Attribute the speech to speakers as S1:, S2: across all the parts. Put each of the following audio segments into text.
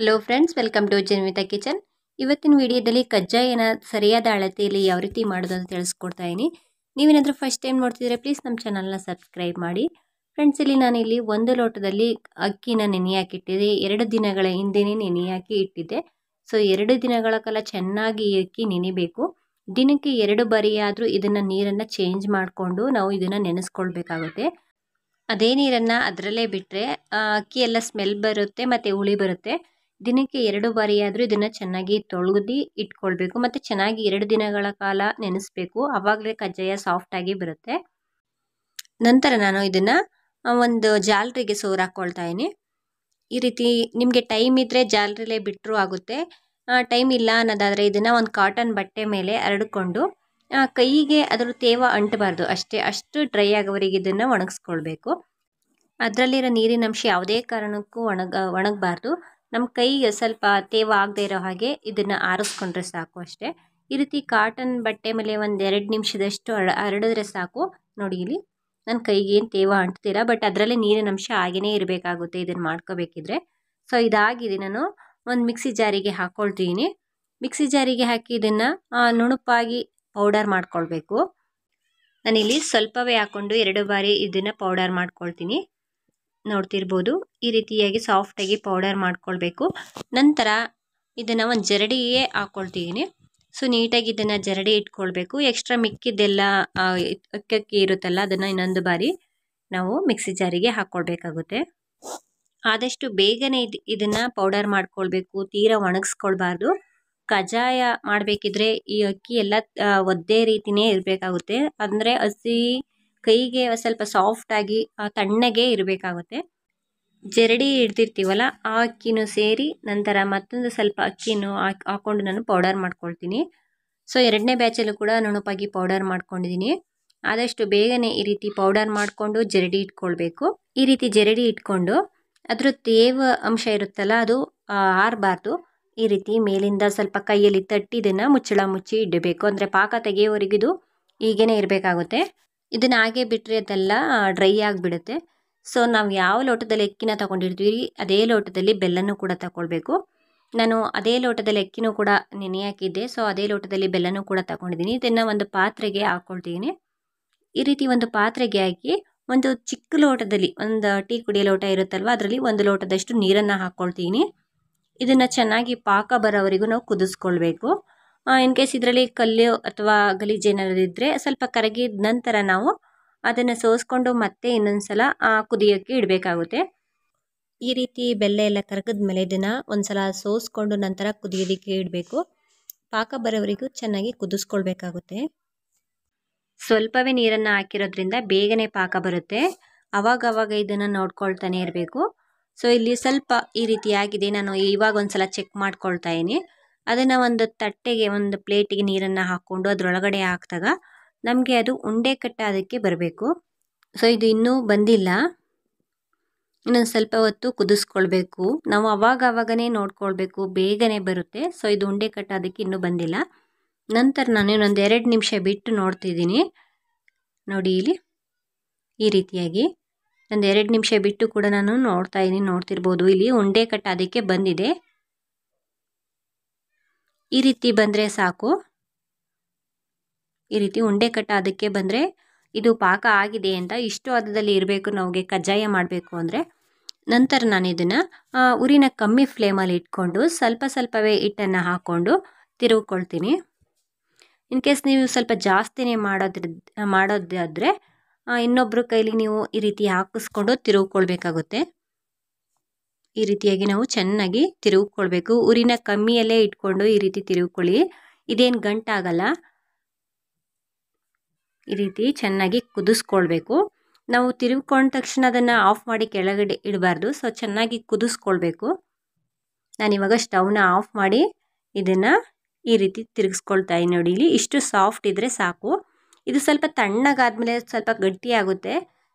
S1: hello friends welcome to Janvita kitchen ಇವತ್ತಿನ ವಿಡಿಯೋದಲ್ಲಿ ಕಜ್ಜಾಯನ ಸರಿಯಾದ ಅಳತೆಯಲ್ಲಿ ಯಾವ ರೀತಿ ಮಾಡೋದು ಅಂತ ತಿಳಿಸ್ಕೊಡ್ತಾ ಇದ್ದೀನಿ ನೀವೇನಾದರೂ ಫಸ್ಟ್ ಟೈಮ್ ನೋಡ್ತಿದ್ರೆ ಪ್ಲೀಸ್ ನಮ್ಮ ಚಾನಲ್ನ ಸಬ್ಸ್ಕ್ರೈಬ್ ಮಾಡಿ ಫ್ರೆಂಡ್ಸ್ ಇಲ್ಲಿ ನಾನಿಲ್ಲಿ ಒಂದು ಲೋಟದಲ್ಲಿ ಅಕ್ಕಿನ ನೆನೆಯಾಕಿಟ್ಟಿದ್ದೆ ಎರಡು ದಿನಗಳ ನೆನೆ ನೆನೆಯಾಕಿ ಇಟ್ಟಿದ್ದೆ ಸೊ ಎರಡು ದಿನಗಳ ಕಾಲ ಚೆನ್ನಾಗಿ ಅಕ್ಕಿ ನೆನೆಬೇಕು ದಿನಕ್ಕೆ ಎರಡು ಬಾರಿ ಇದನ್ನು ನೀರನ್ನು ಚೇಂಜ್ ಮಾಡಿಕೊಂಡು ನಾವು ಇದನ್ನು ನೆನೆಸ್ಕೊಳ್ಬೇಕಾಗುತ್ತೆ ಅದೇ ನೀರನ್ನು ಅದರಲ್ಲೇ ಬಿಟ್ಟರೆ ಅಕ್ಕಿ ಎಲ್ಲ ಸ್ಮೆಲ್ ಬರುತ್ತೆ ಮತ್ತು ಹುಳಿ ಬರುತ್ತೆ ದಿನಕ್ಕೆ ಎರಡು ಬಾರಿಯಾದರೂ ಇದನ್ನು ಚೆನ್ನಾಗಿ ತೊಳೆದು ಇಟ್ಕೊಳ್ಬೇಕು ಮತ್ತು ಚೆನ್ನಾಗಿ ಎರಡು ದಿನಗಳ ಕಾಲ ನೆನೆಸಬೇಕು ಆವಾಗಲೇ ಕಜ್ಜಾಯ ಸಾಫ್ಟಾಗಿ ಬರುತ್ತೆ ನಂತರ ನಾನು ಇದನ್ನು ಒಂದು ಜಾಲರಿಗೆ ಸೋರ್ ಹಾಕ್ಕೊಳ್ತಾ ಈ ರೀತಿ ನಿಮಗೆ ಟೈಮ್ ಇದ್ದರೆ ಜಾಲರಿಲೇ ಬಿಟ್ಟರೂ ಆಗುತ್ತೆ ಟೈಮ್ ಇಲ್ಲ ಅನ್ನೋದಾದರೆ ಇದನ್ನು ಒಂದು ಕಾಟನ್ ಬಟ್ಟೆ ಮೇಲೆ ಹರಡಿಕೊಂಡು ಕೈಗೆ ಅದರ ತೇವ ಅಂಟಬಾರ್ದು ಅಷ್ಟೇ ಅಷ್ಟು ಡ್ರೈ ಆಗೋವರೆಗೆ ಇದನ್ನು ಒಣಗಿಸ್ಕೊಳ್ಬೇಕು ಅದರಲ್ಲಿರೋ ನೀರಿನಂಶ ಯಾವುದೇ ಕಾರಣಕ್ಕೂ ಒಣಗ ಒಣಗಬಾರ್ದು ನಮ್ಮ ಕೈಗೆ ಸ್ವಲ್ಪ ತೇವ ಆಗದೆ ಇರೋ ಹಾಗೆ ಇದನ್ನು ಆರಿಸ್ಕೊಂಡ್ರೆ ಸಾಕು ಅಷ್ಟೇ ಈ ರೀತಿ ಕಾಟನ್ ಬಟ್ಟೆ ಮೇಲೆ ಒಂದು ಎರಡು ನಿಮಿಷದಷ್ಟು ಹರಡಿದ್ರೆ ಸಾಕು ನೋಡಿ ಇಲ್ಲಿ ನನ್ನ ಕೈಗೆ ಏನು ತೇವ ಅಂಟ್ತಿಲ್ಲ ಬಟ್ ಅದರಲ್ಲೇ ನೀರಿನ ಅಂಶ ಹಾಗೇ ಇರಬೇಕಾಗುತ್ತೆ ಇದನ್ನು ಮಾಡ್ಕೋಬೇಕಿದ್ರೆ ಸೊ ಇದಾಗಿದೆ ನಾನು ಒಂದು ಮಿಕ್ಸಿ ಜಾರಿಗೆ ಹಾಕ್ಕೊಳ್ತೀನಿ ಮಿಕ್ಸಿ ಜಾರಿಗೆ ಹಾಕಿ ಇದನ್ನು ನುಣುಪಾಗಿ ಪೌಡರ್ ಮಾಡ್ಕೊಳ್ಬೇಕು ನಾನಿಲ್ಲಿ ಸ್ವಲ್ಪವೇ ಹಾಕ್ಕೊಂಡು ಎರಡು ಬಾರಿ ಇದನ್ನು ಪೌಡರ್ ಮಾಡ್ಕೊಳ್ತೀನಿ ನೋಡ್ತಿರ್ಬೋದು ಈ ರೀತಿಯಾಗಿ ಸಾಫ್ಟಾಗಿ ಪೌಡರ್ ಮಾಡ್ಕೊಳ್ಬೇಕು ನಂತರ ಇದನ್ನು ಒಂದು ಜರಡಿಯೇ ಹಾಕ್ಕೊಳ್ತೀನಿ ಸೊ ನೀಟಾಗಿ ಇದನ್ನು ಜರಡಿ ಇಟ್ಕೊಳ್ಬೇಕು ಎಕ್ಸ್ಟ್ರಾ ಮಿಕ್ಕಿದ್ದೆಲ್ಲ ಅಕ್ಕಿ ಇರುತ್ತಲ್ಲ ಅದನ್ನು ಇನ್ನೊಂದು ಬಾರಿ ನಾವು ಮಿಕ್ಸಿ ಜಾರಿಗೆ ಹಾಕ್ಕೊಳ್ಬೇಕಾಗುತ್ತೆ ಆದಷ್ಟು ಬೇಗನೆ ಇದು ಇದನ್ನು ಪೌಡರ್ ಮಾಡ್ಕೊಳ್ಬೇಕು ತೀರಾ ಒಣಗಿಸ್ಕೊಳ್ಬಾರ್ದು ಕಜಾಯ ಮಾಡಬೇಕಿದ್ರೆ ಈ ಅಕ್ಕಿ ಎಲ್ಲ ಒದ್ದೇ ರೀತಿಯೇ ಇರಬೇಕಾಗುತ್ತೆ ಅಂದರೆ ಹಸಿ ಕೈಗೆ ಸ್ವಲ್ಪ ಸಾಫ್ಟಾಗಿ ತಣ್ಣಗೆ ಇರಬೇಕಾಗುತ್ತೆ ಜರಡಿ ಇಡ್ತಿರ್ತೀವಲ್ಲ ಆ ಅಕ್ಕಿನೂ ಸೇರಿ ನಂತರ ಮತ್ತೊಂದು ಸ್ವಲ್ಪ ಅಕ್ಕಿನೂ ಹಾಕಿ ಹಾಕ್ಕೊಂಡು ನಾನು ಪೌಡರ್ ಮಾಡ್ಕೊಳ್ತೀನಿ ಸೊ ಎರಡನೇ ಬ್ಯಾಚಲ್ಲೂ ಕೂಡ ನುಣುಪಾಗಿ ಪೌಡರ್ ಮಾಡ್ಕೊಂಡಿದ್ದೀನಿ ಆದಷ್ಟು ಬೇಗನೆ ಈ ರೀತಿ ಪೌಡರ್ ಮಾಡಿಕೊಂಡು ಜರಡಿ ಇಟ್ಕೊಳ್ಬೇಕು ಈ ರೀತಿ ಜರಡಿ ಇಟ್ಕೊಂಡು ಅದರ ತೇವ ಅಂಶ ಇರುತ್ತಲ್ಲ ಅದು ಆರಬಾರ್ದು ಈ ರೀತಿ ಮೇಲಿಂದ ಸ್ವಲ್ಪ ಕೈಯಲ್ಲಿ ತಟ್ಟಿದನ್ನು ಮುಚ್ಚಳ ಮುಚ್ಚಿ ಇಡಬೇಕು ಅಂದರೆ ಪಾಕ ತೆಗೆಯೋವರೆಗಿದು ಹೀಗೇ ಇರಬೇಕಾಗುತ್ತೆ ಇದನ್ನ ಹಾಗೆ ಬಿಟ್ಟರೆ ಅದೆಲ್ಲ ಡ್ರೈ ಆಗಿಬಿಡುತ್ತೆ ಸೊ ನಾವು ಯಾವ ಲೋಟದಲ್ಲಿ ಅಕ್ಕಿನ ತಗೊಂಡಿರ್ತೀವಿ ಅದೇ ಲೋಟದಲ್ಲಿ ಬೆಲ್ಲನೂ ಕೂಡ ತಗೊಳ್ಬೇಕು ನಾನು ಅದೇ ಲೋಟದಲ್ಲಿ ಅಕ್ಕಿನೂ ಕೂಡ ನೆನೆ ಹಾಕಿದ್ದೆ ಸೊ ಅದೇ ಲೋಟದಲ್ಲಿ ಬೆಲ್ಲನೂ ಕೂಡ ತಗೊಂಡಿದ್ದೀನಿ ಇದನ್ನು ಒಂದು ಪಾತ್ರೆಗೆ ಹಾಕ್ಕೊಳ್ತೀನಿ ಈ ರೀತಿ ಒಂದು ಪಾತ್ರೆಗೆ ಹಾಕಿ ಒಂದು ಚಿಕ್ಕ ಲೋಟದಲ್ಲಿ ಒಂದು ಟೀ ಕುಡಿಯೋ ಲೋಟ ಇರುತ್ತಲ್ವ ಅದರಲ್ಲಿ ಒಂದು ಲೋಟದಷ್ಟು ನೀರನ್ನು ಹಾಕ್ಕೊಳ್ತೀನಿ ಇದನ್ನು ಚೆನ್ನಾಗಿ ಪಾಕ ಬರೋವರೆಗೂ ನಾವು ಕುದಿಸ್ಕೊಳ್ಬೇಕು ಇನ್ ಕೇಸ್ ಇದರಲ್ಲಿ ಕಲ್ಲು ಅಥವಾ ಗಲೀಜೇನಾದರೂ ಇದ್ದರೆ ಸ್ವಲ್ಪ ಕರಗಿದ ನಂತರ ನಾವು ಅದನ್ನು ಸೋಸ್ಕೊಂಡು ಮತ್ತೆ ಇನ್ನೊಂದು ಸಲ ಕುದಿಯೋಕ್ಕೆ ಇಡಬೇಕಾಗುತ್ತೆ ಈ ರೀತಿ ಬೆಲ್ಲ ಎಲ್ಲ ಕರಗಿದ ಮೇಲೆ ಇದನ್ನು ಒಂದು ಸೋಸ್ಕೊಂಡು ನಂತರ ಕುದಿಯೋದಕ್ಕೆ ಇಡಬೇಕು ಪಾಕ ಬರೋವರೆಗೂ ಚೆನ್ನಾಗಿ ಕುದಿಸ್ಕೊಳ್ಬೇಕಾಗುತ್ತೆ ಸ್ವಲ್ಪವೇ ನೀರನ್ನು ಹಾಕಿರೋದ್ರಿಂದ ಬೇಗನೆ ಪಾಕ ಬರುತ್ತೆ ಅವಾಗ ಇದನ್ನು ನೋಡ್ಕೊಳ್ತಾನೆ ಇರಬೇಕು ಸೊ ಇಲ್ಲಿ ಸ್ವಲ್ಪ ಈ ರೀತಿ ಆಗಿದೆ ನಾನು ಇವಾಗ ಒಂದು ಸಲ ಚೆಕ್ ಮಾಡ್ಕೊಳ್ತಾ ಇದ್ದೀನಿ ಅದನ್ನು ಒಂದು ತಟ್ಟೆಗೆ ಒಂದು ಪ್ಲೇಟಿಗೆ ನೀರನ್ನು ಹಾಕ್ಕೊಂಡು ಅದರೊಳಗಡೆ ಹಾಕ್ದಾಗ ನಮಗೆ ಅದು ಉಂಡೆ ಕಟ್ಟಾದಕ್ಕೆ ಬರಬೇಕು ಸೊ ಇದು ಇನ್ನೂ ಬಂದಿಲ್ಲ ಇನ್ನೊಂದು ಸ್ವಲ್ಪ ಹೊತ್ತು ಕುದಿಸ್ಕೊಳ್ಬೇಕು ನಾವು ಅವಾಗ ಅವಾಗನೇ ನೋಡ್ಕೊಳ್ಬೇಕು ಬೇಗನೆ ಬರುತ್ತೆ ಸೊ ಇದು ಉಂಡೆ ಕಟ್ಟಾದಕ್ಕೆ ಇನ್ನೂ ಬಂದಿಲ್ಲ ನಂತರ ನಾನು ಇನ್ನೊಂದು ಎರಡು ನಿಮಿಷ ಬಿಟ್ಟು ನೋಡ್ತಿದ್ದೀನಿ ನೋಡಿ ಇಲ್ಲಿ ಈ ರೀತಿಯಾಗಿ ಒಂದು ಎರಡು ನಿಮಿಷ ಬಿಟ್ಟು ಕೂಡ ನಾನು ನೋಡ್ತಾ ಇದ್ದೀನಿ ನೋಡ್ತಿರ್ಬೋದು ಇಲ್ಲಿ ಉಂಡೆ ಕಟ್ಟಾದಕ್ಕೆ ಬಂದಿದೆ ಈ ರೀತಿ ಬಂದರೆ ಸಾಕು ಈ ರೀತಿ ಉಂಡೆ ಕಟ್ಟ ಅದಕ್ಕೆ ಬಂದರೆ ಇದು ಪಾಕ ಆಗಿದೆ ಅಂತ ಇಷ್ಟು ಅದದಲ್ಲಿ ಇರಬೇಕು ನಮಗೆ ಕಜ್ಜಾಯ ಮಾಡಬೇಕು ಅಂದರೆ ನಂತರ ನಾನು ಇದನ್ನು ಉರಿನ ಕಮ್ಮಿ ಫ್ಲೇಮಲ್ಲಿ ಇಟ್ಕೊಂಡು ಸ್ವಲ್ಪ ಸ್ವಲ್ಪವೇ ಹಿಟ್ಟನ್ನು ಹಾಕ್ಕೊಂಡು ತಿರುಗಿಕೊಳ್ತೀನಿ ಇನ್ ಕೇಸ್ ನೀವು ಸ್ವಲ್ಪ ಜಾಸ್ತಿನೇ ಮಾಡೋದ್ರ ಮಾಡೋದಾದರೆ ಇನ್ನೊಬ್ಬರ ಕೈಲಿ ನೀವು ಈ ರೀತಿ ಹಾಕಿಸ್ಕೊಂಡು ತಿರುಗ್ಕೊಳ್ಬೇಕಾಗುತ್ತೆ ಈ ರೀತಿಯಾಗಿ ನಾವು ಚೆನ್ನಾಗಿ ತಿರುಗಿಕೊಳ್ಬೇಕು ಉರಿನ ಕಮ್ಮಿಯಲ್ಲೇ ಇಟ್ಕೊಂಡು ಈ ರೀತಿ ತಿರುಗಿಕೊಳ್ಳಿ ಇದೇನು ಗಂಟಾಗಲ್ಲ ಈ ರೀತಿ ಚೆನ್ನಾಗಿ ಕುದಿಸ್ಕೊಳ್ಬೇಕು ನಾವು ತಿರುಗಿಕೊಂಡ ತಕ್ಷಣ ಅದನ್ನು ಆಫ್ ಮಾಡಿ ಕೆಳಗಡೆ ಇಡಬಾರ್ದು ಸೊ ಚೆನ್ನಾಗಿ ಕುದಿಸ್ಕೊಳ್ಬೇಕು ನಾನಿವಾಗ ಸ್ಟವ್ನ ಆಫ್ ಮಾಡಿ ಇದನ್ನು ಈ ರೀತಿ ತಿರುಗಿಸ್ಕೊಳ್ತಾ ನೋಡಿ ಇಲ್ಲಿ ಇಷ್ಟು ಸಾಫ್ಟ್ ಇದ್ದರೆ ಸಾಕು ಇದು ಸ್ವಲ್ಪ ತಣ್ಣಗಾದ್ಮೇಲೆ ಸ್ವಲ್ಪ ಗಟ್ಟಿಯಾಗುತ್ತೆ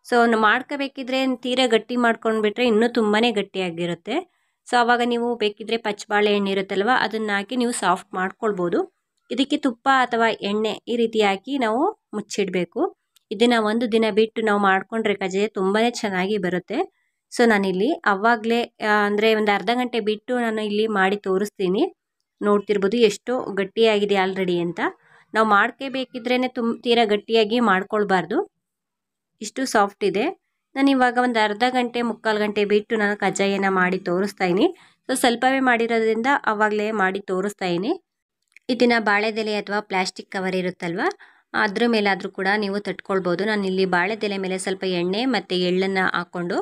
S1: ಸೊ ಮಾಡ್ಕೋಬೇಕಿದ್ರೆ ತೀರಾ ಗಟ್ಟಿ ಮಾಡ್ಕೊಂಡ್ಬಿಟ್ರೆ ಇನ್ನೂ ತುಂಬಾ ಗಟ್ಟಿಯಾಗಿರುತ್ತೆ ಸೊ ಆವಾಗ ನೀವು ಬೇಕಿದ್ರೆ ಪಚ್ಚಬಾಳೆ ಎಣ್ಣೆ ಇರುತ್ತಲ್ವ ಅದನ್ನು ಹಾಕಿ ನೀವು ಸಾಫ್ಟ್ ಮಾಡ್ಕೊಳ್ಬೋದು ಇದಕ್ಕೆ ತುಪ್ಪ ಅಥವಾ ಎಣ್ಣೆ ಈ ರೀತಿ ಹಾಕಿ ನಾವು ಮುಚ್ಚಿಡಬೇಕು ಇದನ್ನು ಒಂದು ದಿನ ಬಿಟ್ಟು ನಾವು ಮಾಡಿಕೊಂಡ್ರೆ ಕಜೆ ತುಂಬಾ ಚೆನ್ನಾಗಿ ಬರುತ್ತೆ ಸೊ ನಾನಿಲ್ಲಿ ಅವಾಗಲೇ ಅಂದರೆ ಒಂದು ಅರ್ಧ ಗಂಟೆ ಬಿಟ್ಟು ನಾನು ಇಲ್ಲಿ ಮಾಡಿ ತೋರಿಸ್ತೀನಿ ನೋಡ್ತಿರ್ಬೋದು ಎಷ್ಟು ಗಟ್ಟಿಯಾಗಿದೆ ಆಲ್ರೆಡಿ ಅಂತ ನಾವು ಮಾಡ್ಕೋಬೇಕಿದ್ರೇ ತುಂಬ ತೀರಾ ಗಟ್ಟಿಯಾಗಿ ಮಾಡ್ಕೊಳ್ಬಾರ್ದು ಇಷ್ಟು ಸಾಫ್ಟ್ ಇದೆ ನಾನು ಇವಾಗ ಒಂದು ಅರ್ಧ ಗಂಟೆ ಮುಕ್ಕಾಲು ಗಂಟೆ ಬಿಟ್ಟು ನಾನು ಕಜ್ಜಾಯನ ಮಾಡಿ ತೋರಿಸ್ತಾ ಇದ್ದೀನಿ ಸೊ ಸ್ವಲ್ಪವೇ ಮಾಡಿರೋದ್ರಿಂದ ಆವಾಗಲೇ ಮಾಡಿ ತೋರಿಸ್ತಾ ಇದ್ದೀನಿ ಇದನ್ನು ಬಾಳೆದೆಲೆ ಅಥವಾ ಪ್ಲಾಸ್ಟಿಕ್ ಕವರ್ ಇರುತ್ತಲ್ವ ಅದ್ರ ಮೇಲಾದರೂ ಕೂಡ ನೀವು ತಟ್ಕೊಳ್ಬೋದು ನಾನು ಇಲ್ಲಿ ಬಾಳೆದೆಲೆ ಮೇಲೆ ಸ್ವಲ್ಪ ಎಣ್ಣೆ ಮತ್ತು ಎಳ್ಳನ್ನು ಹಾಕ್ಕೊಂಡು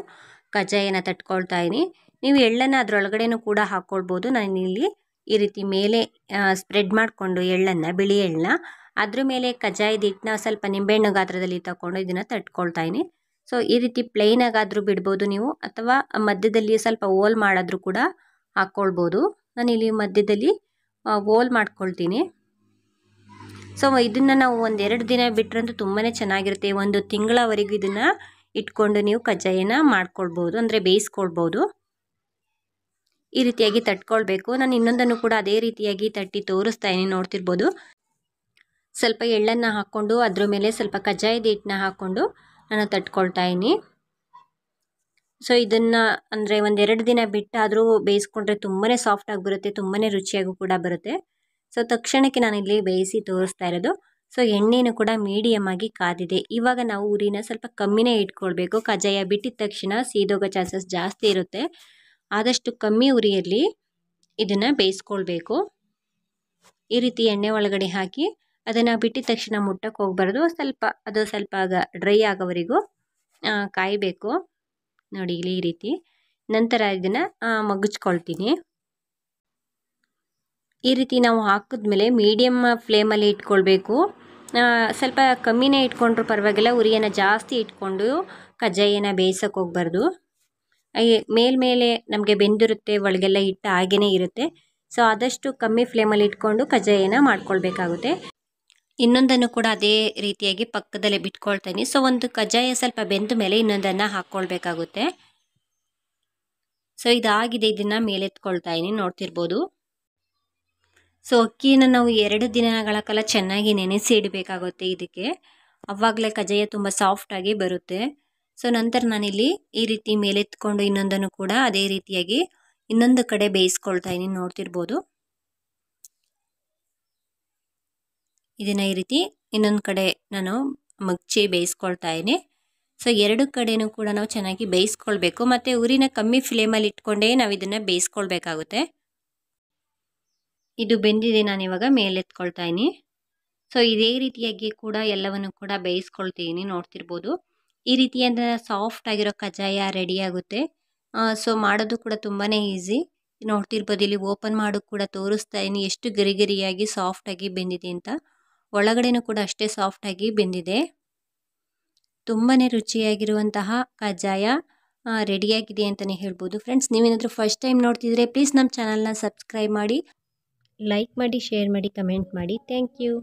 S1: ಕಜ್ಜಾಯನ ತಟ್ಕೊಳ್ತಾ ಇದ್ದೀನಿ ನೀವು ಎಳ್ಳನ್ನು ಅದರೊಳಗಡೆನೂ ಕೂಡ ಹಾಕ್ಕೊಳ್ಬೋದು ನಾನು ಇಲ್ಲಿ ಈ ರೀತಿ ಮೇಲೆ ಸ್ಪ್ರೆಡ್ ಮಾಡಿಕೊಂಡು ಎಳ್ಳನ್ನು ಬಿಳಿ ಎಳ್ಳನ್ನ ಅದ್ರ ಮೇಲೆ ಕಜ್ಜಾಯದ ಹಿಟ್ಟನ್ನ ಸ್ವಲ್ಪ ನಿಂಬೆಹಣ್ಣು ಗಾತ್ರದಲ್ಲಿ ತಗೊಂಡು ಇದನ್ನು ತಟ್ಕೊಳ್ತಾ ಇದ್ದೀನಿ ಸೊ ಈ ರೀತಿ ಪ್ಲೈನಾಗಾದರೂ ಬಿಡ್ಬೋದು ನೀವು ಅಥವಾ ಮಧ್ಯದಲ್ಲಿ ಸ್ವಲ್ಪ ಓಲ್ ಮಾಡಾದರೂ ಕೂಡ ಹಾಕ್ಕೊಳ್ಬೋದು ನಾನಿಲ್ಲಿ ಮಧ್ಯದಲ್ಲಿ ಓಲ್ ಮಾಡ್ಕೊಳ್ತೀನಿ ಸೊ ಇದನ್ನು ನಾವು ಒಂದೆರಡು ದಿನ ಬಿಟ್ರಂತೂ ತುಂಬಾ ಚೆನ್ನಾಗಿರುತ್ತೆ ಒಂದು ತಿಂಗಳವರೆಗೂ ಇದನ್ನು ಇಟ್ಕೊಂಡು ನೀವು ಕಜ್ಜಾಯನ ಮಾಡ್ಕೊಳ್ಬೋದು ಅಂದರೆ ಬೇಯಿಸ್ಕೊಳ್ಬೋದು ಈ ರೀತಿಯಾಗಿ ತಟ್ಕೊಳ್ಬೇಕು ನಾನು ಇನ್ನೊಂದನ್ನು ಕೂಡ ಅದೇ ರೀತಿಯಾಗಿ ತಟ್ಟಿ ತೋರಿಸ್ತಾ ಇದ್ದೀನಿ ನೋಡ್ತಿರ್ಬೋದು ಸ್ವಲ್ಪ ಎಳ್ಳನ್ನು ಹಾಕ್ಕೊಂಡು ಅದ್ರ ಮೇಲೆ ಸ್ವಲ್ಪ ಕಜ್ಜಾಯದ ಹಿಟ್ಟನ್ನ ಹಾಕ್ಕೊಂಡು ನಾನು ತಟ್ಕೊಳ್ತಾ ಇದ್ದೀನಿ ಸೊ ಇದನ್ನು ಅಂದರೆ ಒಂದೆರಡು ದಿನ ಬಿಟ್ಟಾದರೂ ಬೇಯಿಸ್ಕೊಂಡ್ರೆ ತುಂಬಾ ಸಾಫ್ಟಾಗಿ ಬರುತ್ತೆ ತುಂಬಾ ರುಚಿಯಾಗೂ ಕೂಡ ಬರುತ್ತೆ ಸೊ ತಕ್ಷಣಕ್ಕೆ ನಾನಿಲ್ಲಿ ಬೇಯಿಸಿ ತೋರಿಸ್ತಾ ಇರೋದು ಸೊ ಎಣ್ಣೆನೂ ಕೂಡ ಮೀಡಿಯಮ್ ಆಗಿ ಕಾದಿದೆ ಇವಾಗ ನಾವು ಉರಿನ ಸ್ವಲ್ಪ ಕಮ್ಮಿನೇ ಇಟ್ಕೊಳ್ಬೇಕು ಕಜ್ಜಾಯ ಬಿಟ್ಟಿದ ತಕ್ಷಣ ಸೀದೋಗೋ ಚಾನ್ಸಸ್ ಜಾಸ್ತಿ ಇರುತ್ತೆ ಆದಷ್ಟು ಕಮ್ಮಿ ಉರಿಯಲ್ಲಿ ಇದನ್ನು ಬೇಯಿಸ್ಕೊಳ್ಬೇಕು ಈ ರೀತಿ ಎಣ್ಣೆ ಒಳಗಡೆ ಹಾಕಿ ಅದನ್ನು ಬಿಟ್ಟಿದ ತಕ್ಷಣ ಮುಟ್ಟಕ್ಕೆ ಹೋಗ್ಬಾರ್ದು ಸ್ವಲ್ಪ ಅದು ಸ್ವಲ್ಪ ಆಗ ಡ್ರೈ ಆಗೋವರೆಗೂ ಕಾಯಬೇಕು ನೋಡಿ ಇಲ್ಲಿ ಈ ರೀತಿ ನಂತರ ಇದನ್ನು ಮಗುಚ್ಕೊಳ್ತೀನಿ ಈ ರೀತಿ ನಾವು ಹಾಕಿದ್ಮೇಲೆ ಮೀಡಿಯಮ್ ಫ್ಲೇಮಲ್ಲಿ ಇಟ್ಕೊಳ್ಬೇಕು ಸ್ವಲ್ಪ ಕಮ್ಮಿನೇ ಇಟ್ಕೊಂಡ್ರು ಪರವಾಗಿಲ್ಲ ಉರಿಯನ್ನು ಜಾಸ್ತಿ ಇಟ್ಕೊಂಡು ಕಜ್ಜಾಯನ ಬೇಯಿಸೋಕೆ ಹೋಗ್ಬಾರ್ದು ಮೇಲ್ಮೇಲೆ ನಮಗೆ ಬೆಂದಿರುತ್ತೆ ಒಳಗೆಲ್ಲ ಹಿಟ್ಟು ಹಾಗೇ ಇರುತ್ತೆ ಸೊ ಆದಷ್ಟು ಕಮ್ಮಿ ಫ್ಲೇಮಲ್ಲಿ ಇಟ್ಕೊಂಡು ಕಜ್ಜಾಯನ ಮಾಡ್ಕೊಳ್ಬೇಕಾಗುತ್ತೆ ಇನ್ನೊಂದನ್ನು ಕೂಡ ಅದೇ ರೀತಿಯಾಗಿ ಪಕ್ಕದಲ್ಲೇ ಬಿಟ್ಕೊಳ್ತೀನಿ ಸೊ ಒಂದು ಕಜ್ಜಾಯ ಸ್ವಲ್ಪ ಬೆಂದ ಮೇಲೆ ಇನ್ನೊಂದನ್ನು ಹಾಕ್ಕೊಳ್ಬೇಕಾಗುತ್ತೆ ಸೊ ಇದಾಗಿದೆ ಇದನ್ನು ಮೇಲೆತ್ಕೊಳ್ತಾ ಇದ್ದೀನಿ ನೋಡ್ತಿರ್ಬೋದು ಸೊ ಅಕ್ಕಿಯನ್ನು ನಾವು ಎರಡು ದಿನಗಳ ಕಾಲ ಚೆನ್ನಾಗಿ ನೆನೆಸಿ ಇಡಬೇಕಾಗುತ್ತೆ ಇದಕ್ಕೆ ಅವಾಗಲೇ ಕಜ್ಜಾಯ ತುಂಬ ಸಾಫ್ಟಾಗಿ ಬರುತ್ತೆ ಸೊ ನಂತರ ನಾನಿಲ್ಲಿ ಈ ರೀತಿ ಮೇಲೆತ್ಕೊಂಡು ಇನ್ನೊಂದನ್ನು ಕೂಡ ಅದೇ ರೀತಿಯಾಗಿ ಇನ್ನೊಂದು ಕಡೆ ಬೇಯಿಸ್ಕೊಳ್ತಾ ಇದ್ದೀನಿ ನೋಡ್ತಿರ್ಬೋದು ಇದನ್ನು ಈ ರೀತಿ ಇನ್ನೊಂದು ಕಡೆ ನಾನು ಮಗ್ಚಿ ಬೇಯಿಸ್ಕೊಳ್ತಾ ಇದ್ದೀನಿ ಸೊ ಎರಡು ಕಡೆಯೂ ಕೂಡ ನಾವು ಚೆನ್ನಾಗಿ ಬೇಯಿಸ್ಕೊಳ್ಬೇಕು ಮತ್ತು ಉರಿನ ಕಮ್ಮಿ ಫ್ಲೇಮಲ್ಲಿ ಇಟ್ಕೊಂಡೇ ನಾವು ಇದನ್ನು ಬೇಯಿಸ್ಕೊಳ್ಬೇಕಾಗುತ್ತೆ ಇದು ಬೆಂದಿದೆ ನಾನು ಇವಾಗ ಮೇಲೆತ್ಕೊಳ್ತಾ ಇದ್ದೀನಿ ಸೊ ಇದೇ ರೀತಿಯಾಗಿ ಕೂಡ ಎಲ್ಲವನ್ನು ಕೂಡ ಬೇಯಿಸ್ಕೊಳ್ತೀನಿ ನೋಡ್ತಿರ್ಬೋದು ಈ ರೀತಿಯಾದ ಸಾಫ್ಟ್ ಆಗಿರೋ ಕಜ್ಜಾಯ ರೆಡಿಯಾಗುತ್ತೆ ಸೊ ಮಾಡೋದು ಕೂಡ ತುಂಬಾ ಈಸಿ ನೋಡ್ತಿರ್ಬೋದು ಇಲ್ಲಿ ಓಪನ್ ಮಾಡೋಕ್ಕೆ ಕೂಡ ತೋರಿಸ್ತಾ ಇದ್ದೀನಿ ಎಷ್ಟು ಗರಿಗರಿಯಾಗಿ ಸಾಫ್ಟಾಗಿ ಬೆಂದಿದೆ ಅಂತ ಒಳಗಡೆನೂ ಕೂಡ ಅಷ್ಟೇ ಸಾಫ್ಟಾಗಿ ಬೆಂದಿದೆ ತುಂಬಾ ರುಚಿಯಾಗಿರುವಂತಹ ಕಜ್ಜಾಯ ರೆಡಿಯಾಗಿದೆ ಅಂತಲೇ ಹೇಳ್ಬೋದು ಫ್ರೆಂಡ್ಸ್ ನೀವೇನಾದರೂ ಫಸ್ಟ್ ಟೈಮ್ ನೋಡ್ತಿದ್ರೆ ಪ್ಲೀಸ್ ನಮ್ಮ ಚಾನಲ್ನ ಸಬ್ಸ್ಕ್ರೈಬ್ ಮಾಡಿ ಲೈಕ್ ಮಾಡಿ ಶೇರ್ ಮಾಡಿ ಕಮೆಂಟ್ ಮಾಡಿ ಥ್ಯಾಂಕ್ ಯು